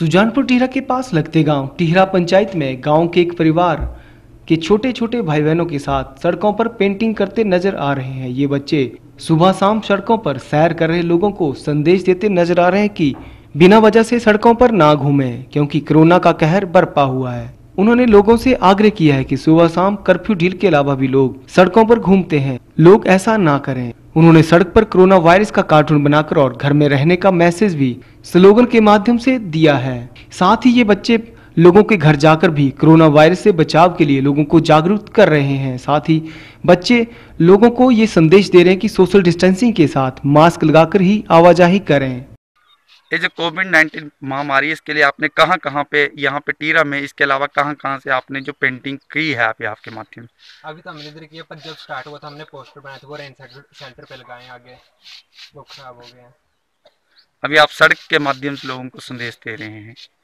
सुजानपुर टीहरा के पास लगते गांव टीहरा पंचायत में गांव के एक परिवार के छोटे छोटे भाई बहनों के साथ सड़कों पर पेंटिंग करते नजर आ रहे हैं ये बच्चे सुबह शाम सड़कों पर सैर कर रहे लोगों को संदेश देते नजर आ रहे हैं कि बिना वजह से सड़कों पर ना घूमें क्योंकि कोरोना का कहर बरपा हुआ है उन्होंने लोगों से आग्रह किया है कि सुबह शाम कर्फ्यू ढील के अलावा भी लोग सड़कों पर घूमते हैं लोग ऐसा ना करें उन्होंने सड़क पर कोरोना वायरस का कार्टून बनाकर और घर में रहने का मैसेज भी स्लोगन के माध्यम से दिया है साथ ही ये बच्चे लोगों के घर जाकर भी कोरोना वायरस से बचाव के लिए लोगों को जागरूक कर रहे हैं साथ ही बच्चे लोगों को ये संदेश दे रहे हैं कि सोशल डिस्टेंसिंग के साथ मास्क लगाकर ही आवाजाही करें ये जो कोविड नाइन्टीन महामारी इसके लिए आपने कहाँ कहाँ पे यहाँ पे टीरा में इसके अलावा कहाँ कहाँ से आपने जो पेंटिंग की है आपके आपके माध्यम अभी तो हमने इधर किया पर जब स्टार्ट हुआ था हमने पोस्टर बनाए थे वो रेन शेल्टर पे लगाए आगे वो खराब हो गया अभी आप सड़क के माध्यम से लोगों को संदेश दे रहे हैं